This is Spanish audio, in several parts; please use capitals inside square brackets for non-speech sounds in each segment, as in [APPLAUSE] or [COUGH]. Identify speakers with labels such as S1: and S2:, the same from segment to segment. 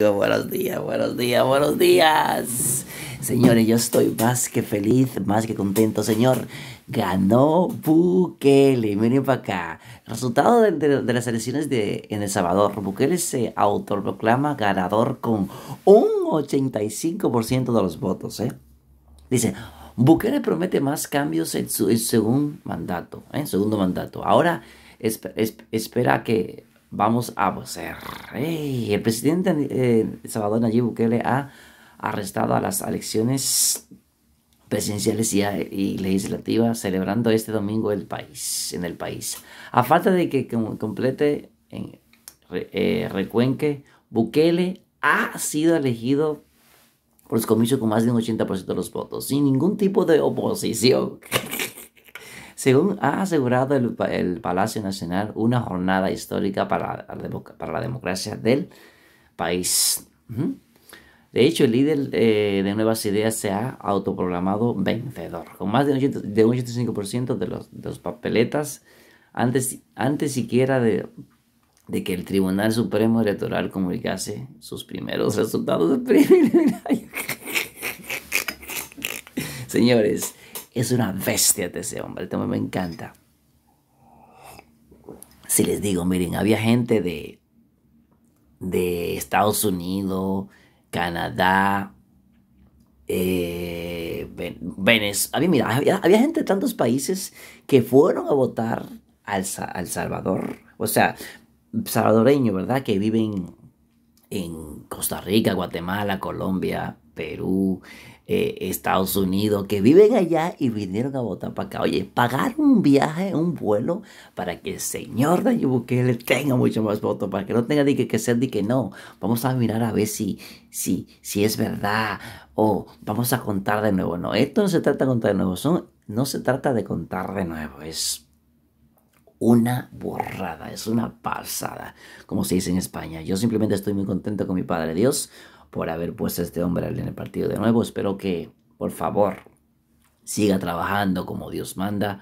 S1: Buenos días, buenos días, buenos días. Señores, yo estoy más que feliz, más que contento, señor. Ganó Bukele. Miren para acá. Resultado de, las elecciones de, en El Salvador. Bukele se autoproclama ganador con un 85% de los votos. ¿eh? Dice, Bukele promete más cambios en su segundo mandato. ¿eh? En segundo mandato. Ahora espera que vamos a vocer. el presidente eh, Salvador Nayib Bukele ha arrestado a las elecciones presidenciales y, legislativas celebrando este domingo el país, en el país. A falta de que complete en eh, recuenque, Bukele ha sido elegido por los comicios con más de un 80% de los votos, sin ningún tipo de oposición. [LAUGHS] según ha asegurado el, Palacio Nacional, una jornada histórica para la, para la democracia del país. De hecho, el líder eh, de Nuevas Ideas se ha autoprogramado vencedor, con más de un, 85% de los, papeletas, antes, antes siquiera de, que el Tribunal Supremo Electoral comunicase sus primeros resultados [LAUGHS] Señores, es una bestia de ese hombre, este me encanta. Si les digo, miren, había gente de, de Estados Unidos, Canadá, eh, Venezuela. Había, había, gente de tantos países que fueron a votar al, al Salvador. O sea, salvadoreño ¿verdad? Que viven en Costa Rica, Guatemala, Colombia, Perú, eh, Estados Unidos, que viven allá y vinieron a votar para acá. Oye, pagar un viaje, un vuelo, para que el señor Nayib Bukele tenga mucho más votos, para que no tenga de que, que ser de que no. Vamos a mirar a ver si, si, si es verdad o vamos a contar de nuevo. No, esto no se trata de contar de nuevo, son, no se trata de contar de nuevo, es una borrada, es una pasada, como se dice en España. Yo simplemente estoy muy contento con mi Padre Dios por haber puesto a este hombre en el partido de nuevo. Espero que, por favor, siga trabajando como Dios manda.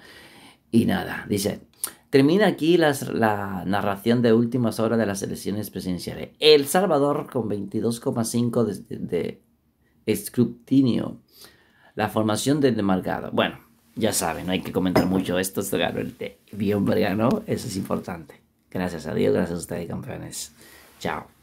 S1: Y nada, dice, termina aquí las, la narración de últimas horas de las elecciones presidenciales. El Salvador con 22,5 de, escrutinio. La formación del demarcado. Bueno, ya saben, no hay que comentar mucho esto. Esto ganó el Bien, ganó. Eso es importante. Gracias a Dios, gracias a ustedes, campeones. Chao.